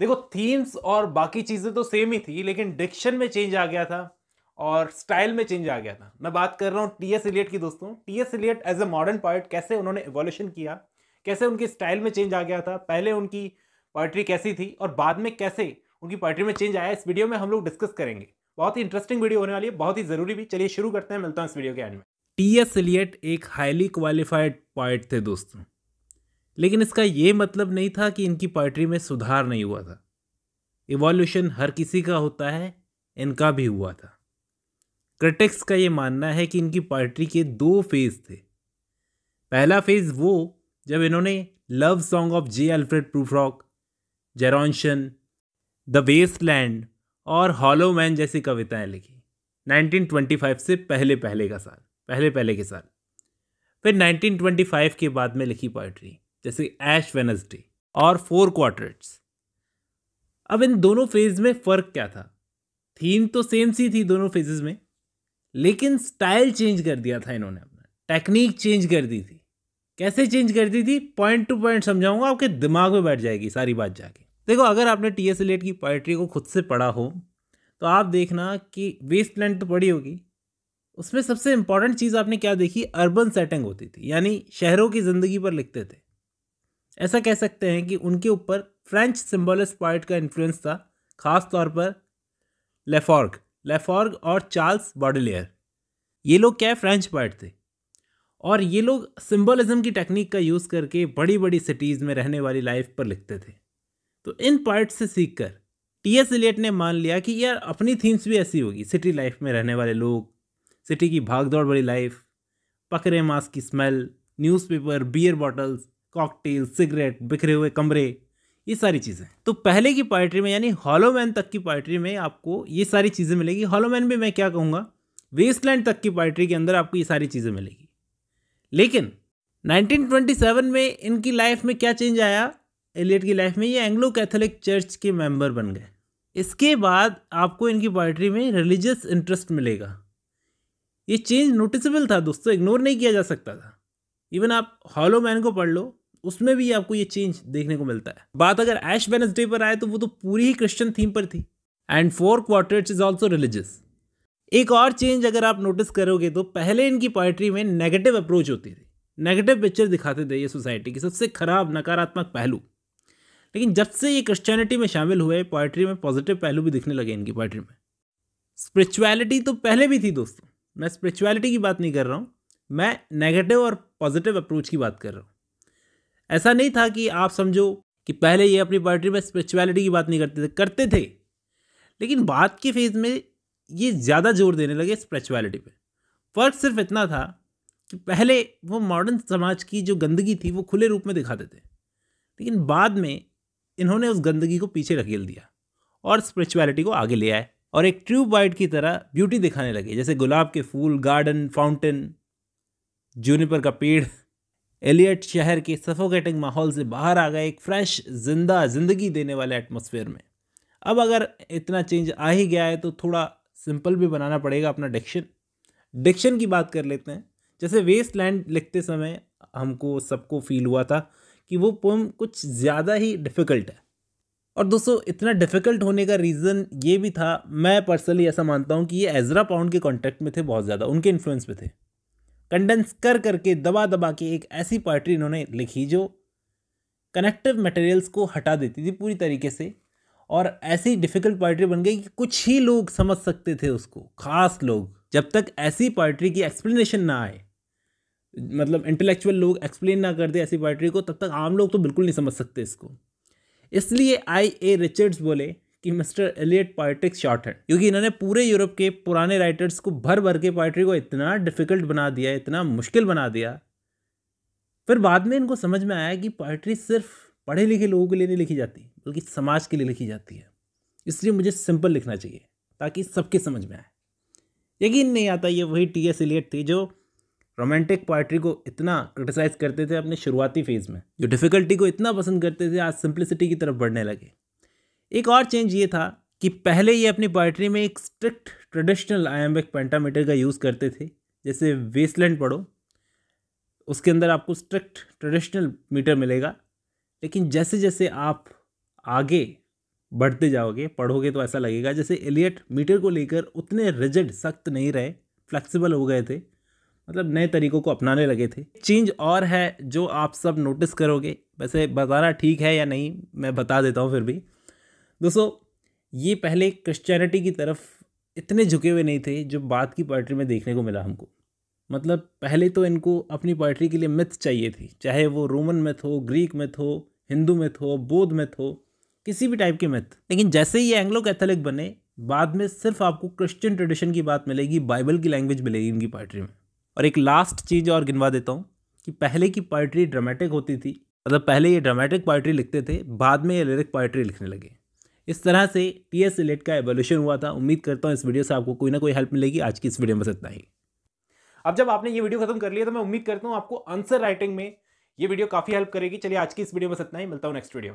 देखो थीम्स और बाकी चीज़ें तो सेम ही थी लेकिन डिक्शन में चेंज आ गया था और स्टाइल में चेंज आ गया था मैं बात कर रहा हूँ टी एस इलियट की दोस्तों T S Eliot as a modern poet कैसे उन्होंने एवोल्यूशन किया कैसे उनकी स्टाइल में चेंज आ गया था पहले उनकी पोइट्री कैसी थी और बाद में कैसे उनकी पोइट्री में चेंज आया इस वीडियो में हम लोग डिस्कस करेंगे बहुत ही इंटरेस्टिंग वीडियो होने वाली है बहुत ही ज़रूरी भी चलिए शुरू करते हैं मिलता हूँ इस वीडियो के एंड में टी एस इलियट एक हाईली क्वालिफाइड पॉइट थे दोस्तों लेकिन इसका ये मतलब नहीं था कि इनकी पोइट्री में सुधार नहीं हुआ था इवोल्यूशन हर किसी का होता है इनका भी हुआ था क्रिटिक्स का ये मानना है कि इनकी पोइट्री के दो फेज़ थे पहला फेज़ वो जब इन्होंने Love Song of J Alfred Prufrock Gerontion the Waste Land और हॉलो मैन जैसी कविताएं लिखी 1925 से पहले पहले का साल पहले पहले के साल फिर 1925 के बाद में लिखी पोइट्री जैसे एश वेनसडे और फोर क्वार्टर्स अब इन दोनों फेज में फ़र्क क्या था थीम तो सेम सी थी दोनों फेजेस में लेकिन स्टाइल चेंज कर दिया था इन्होंने अपना टेक्निक चेंज कर दी थी कैसे चेंज कर दी थी पॉइंट टू पॉइंट समझाऊंगा आपके दिमाग में बैठ जाएगी सारी बात जाके देखो अगर आपने टी एस एलेट की पोइट्री को खुद से पढ़ा हो तो आप देखना कि वेस्ट लैंड तो पढ़ी होगी उसमें सबसे इंपॉर्टेंट चीज़ आपने क्या देखी अर्बन सेटिंग होती थी यानी शहरों की ज़िंदगी पर लिखते थे ऐसा कह सकते हैं कि उनके ऊपर फ्रेंच सिम्बोलिस पॉइट का इन्फ्लुएंस था खास तौर पर लेफॉर्ग लेफॉर्ग और चार्ल्स बॉडलेयर ये लोग क्या फ्रेंच पॉइट थे और ये लोग सिम्बोलिज्म की टेक्निक का यूज़ करके बड़ी बड़ी सिटीज़ में रहने वाली लाइफ पर लिखते थे तो इन पॉइट से सीख कर टी एस एलियट ने मान लिया कि यार अपनी थीम्स भी ऐसी होगी सिटी लाइफ में रहने वाले लोग सिटी की भागदौड़ वाली लाइफ पकड़े मास्क की smell newspaper beer bottles cocktail cigarette बिखरे हुए कमरे ये सारी चीज़ें तो पहले की पोइट्री में यानी हॉलोमैन तक की पोइट्री में आपको ये सारी चीज़ें मिलेगी हॉलोमैन भी मैं क्या कहूँगा वेस्टलैंड तक की पोइट्री के अंदर आपको ये सारी चीज़ें मिलेगी लेकिन 1927 में इनकी लाइफ में क्या चेंज आया एलियट की लाइफ में ये एंग्लो कैथोलिक चर्च के मेंबर बन गए इसके बाद आपको इनकी पोइट्री में रिलीजियस इंटरेस्ट मिलेगा ये चेंज नोटिसेबल था दोस्तों इग्नोर नहीं किया जा सकता था इवन आप हॉलो मैन को पढ़ लो उसमें भी आपको ये चेंज देखने को मिलता है बात अगर एश वेनसडे पर आए तो वो तो पूरी ही क्रिश्चियन थीम पर थी and Four Quartets is also religious एक और चेंज अगर आप नोटिस करोगे तो पहले इनकी पोइट्री में नेगेटिव अप्रोच होती थी नेगेटिव पिक्चर दिखाते थे ये सोसाइटी की सबसे खराब नकारात्मक पहलू लेकिन जब से ये क्रिश्चियनिटी में शामिल हुए पोइट्री में पॉजिटिव पहलू भी दिखने लगे इनकी पोइट्री में स्पिरिचुअलिटी तो पहले भी थी दोस्तों मैं स्पिरिचुअलिटी की बात नहीं कर रहा हूँ मैं नेगेटिव और पॉजिटिव अप्रोच की बात कर रहा हूँ ऐसा नहीं था कि आप समझो कि पहले ये अपनी पोइट्री में स्पिरिचुअलिटी की बात नहीं करते थे करते थे लेकिन बाद के फेज़ में ये ज़्यादा जोर देने लगे स्पिरिचुअलिटी पे फ़र्क सिर्फ इतना था कि पहले वो मॉडर्न समाज की जो गंदगी थी वो खुले रूप में दिखाते थे लेकिन बाद में इन्होंने उस गंदगी को पीछे रखेल दिया और स्पिरिचुअलिटी को आगे ले आए और एक ट्यूब वाइट की तरह ब्यूटी दिखाने लगे जैसे गुलाब के फूल गार्डन फाउंटेन जूनिपर का पेड़ एलियट शहर के सफोकेटिंग माहौल से बाहर आ गए एक फ्रेश जिंदा जिंदगी देने वाले एटमोसफेयर में अब अगर इतना चेंज आ ही गया है तो थोड़ा सिंपल भी बनाना पड़ेगा अपना डिक्शन डिक्शन की बात कर लेते हैं जैसे वेस्ट लैंड लिखते समय हमको सबको फील हुआ था कि वो पोम कुछ ज़्यादा ही डिफ़िकल्ट है और दोस्तों इतना डिफ़िकल्ट होने का रीज़न ये भी था मैं पर्सनली ऐसा मानता हूँ कि ये एजरा पाउंड के कॉन्टैक्ट में थे बहुत ज़्यादा उनके इन्फ्लुएंस में थे कंडेंस कर करके दबा दबा के एक ऐसी पोइट्री इन्होंने लिखी जो कनेक्टिव मटेरियल्स को हटा देती थी पूरी तरीके से और ऐसी डिफ़िकल्ट पोइट्री बन गई कि कुछ ही लोग समझ सकते थे उसको ख़ास लोग जब तक ऐसी पोइट्री की एक्सप्लेनेशन ना आए मतलब इंटेलेक्चुअल लोग एक्सप्लेन ना कर दे ऐसी पोइट्री को तब तक आम लोग तो बिल्कुल नहीं समझ सकते इसको इसलिए आई ए रिचर्ड्स बोले कि मिस्टर एलियट पोइट्रिक शॉर्ट है क्योंकि इन्होंने पूरे यूरोप के पुराने राइटर्स को भर भर के पोइट्री को इतना डिफिकल्ट बना दिया इतना मुश्किल बना दिया फिर बाद में इनको समझ में आया कि पोइट्री सिर्फ पढ़े लिखे लोगों के लिए नहीं लिखी जाती बल्कि समाज के लिए लिखी जाती है इसलिए मुझे सिंपल लिखना चाहिए ताकि सबके समझ में आए यकीन नहीं आता ये वही टी एस एलियट थे जो रोमांटिक पोइट्री को इतना क्रिटिसाइज़ करते थे अपने शुरुआती फेज़ में जो डिफ़िकल्टी को इतना पसंद करते थे आज सिंप्लिसिटी की तरफ बढ़ने लगे एक और चेंज ये था कि पहले ये अपनी पोइट्री में एक स्ट्रिक्ट ट्रेडिशनल आयामिक पेंटामीटर का यूज़ करते थे जैसे वेस्टलैंड पढ़ो उसके अंदर आपको स्ट्रिक्ट ट्रेडिशनल मीटर मिलेगा लेकिन जैसे जैसे आप आगे बढ़ते जाओगे पढ़ोगे तो ऐसा लगेगा जैसे एलियट मीटर को लेकर उतने रिजिड सख्त नहीं रहे फ्लेक्सिबल हो गए थे मतलब नए तरीकों को अपनाने लगे थे चेंज और है जो आप सब नोटिस करोगे वैसे बताना ठीक है या नहीं मैं बता देता हूँ फिर भी दोस्तों ये पहले क्रिश्चियनिटी की तरफ इतने झुके हुए नहीं थे जो बाद की पोइट्री में देखने को मिला हमको मतलब पहले तो इनको अपनी पोइट्री के लिए मिथ चाहिए थी चाहे वो रोमन मिथ हो ग्रीक मिथ हो हिंदू मिथ हो बौद्ध मिथ हो किसी भी टाइप के मिथ लेकिन जैसे ही ये एंग्लो कैथोलिक बने बाद में सिर्फ आपको क्रिश्चियन ट्रेडिशन की बात मिलेगी बाइबल की लैंग्वेज मिलेगी इनकी पोइट्री में और एक लास्ट चीज़ और गिनवा देता हूँ कि पहले की पोइट्री ड्रामेटिक होती थी मतलब पहले ये ड्रामेटिक पोइट्री लिखते थे बाद में ये लिरिक पोइट्री लिखने लगे इस तरह से टी एस सिलेट का एवोल्यूशन हुआ था उम्मीद करता हूँ इस वीडियो से आपको कोई ना कोई हेल्प मिलेगी आज की इस वीडियो में बस इतना ही अब जब आपने ये वीडियो खत्म कर लिया तो मैं उम्मीद करता हूँ आपको आंसर राइटिंग में ये वीडियो काफ़ी हेल्प करेगी चलिए आज की इस वीडियो में बस इतना ही मिलता हूँ नेक्स्ट वीडियो